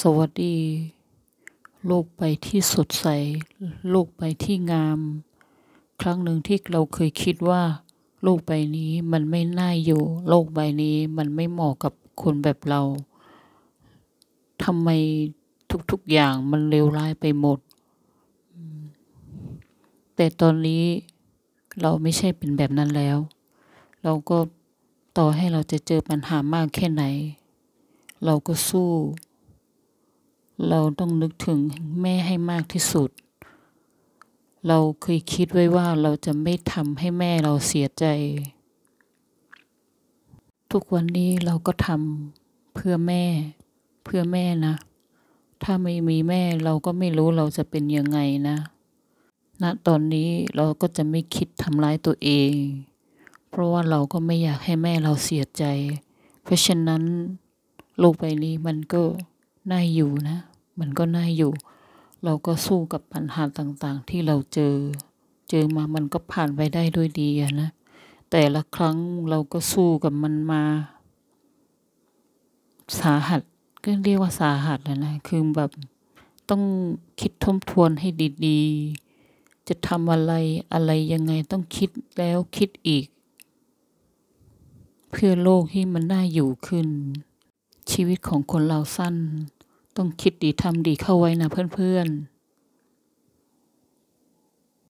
สวัสดี โลกใบที่สดใสโลกใบที่งาม ครั้งหนึ่งที่เราเคยคิดว่าโลกใบนี้มันไม่น่าอยู่ โลกใบนี้ มันไม่เหมาะกับคนแบบเราทำไมทุกๆอย่างมันเลวร้ายไปหมด แต่ตอนนี้เราไม่ใช่เป็นแบบนั้นแล้ว เราก็ต่อให้เราจะเจอปัญหามากแค่ไหน เราก็สู้เราต้องนึกถึงแม่ให้มากที่สุด เราเคยคิดไว้ว่าเราจะไม่ทำให้แม่เราเสียใจ ทุกวันนี้เราก็ทำเพื่อแม่ เพื่อแม่นะ ถ้าไม่มีแม่เราก็ไม่รู้เราจะเป็นยังไงนะณนะตอนนี้เราก็จะไม่คิดทำร้ายตัวเอง เพราะว่าเราก็ไม่อยากให้แม่เราเสียใจ เพราะฉะนั้นโลกใบนี้มันก็น่าอยู่นะ มันก็น่าอยู่ เราก็สู้กับปัญหาต่าง ๆ ที่เราเจอ เจอมา มันก็ผ่านไปได้ด้วยดีอะนะ แต่ละครั้งเราก็สู้กับมันมา สาหัสก็เรียกว่าสาหัส้วนะ คือแบบต้องคิดทบทวนให้ดีๆจะทำอะไร อะไรยังไงต้องคิดแล้วคิดอีก เพื่อโลกที่มันน่าอยู่ขึ้น ชีวิตของคนเราสั้นต้องคิดดีทำดีเข้าไว้นะเพื่อนๆ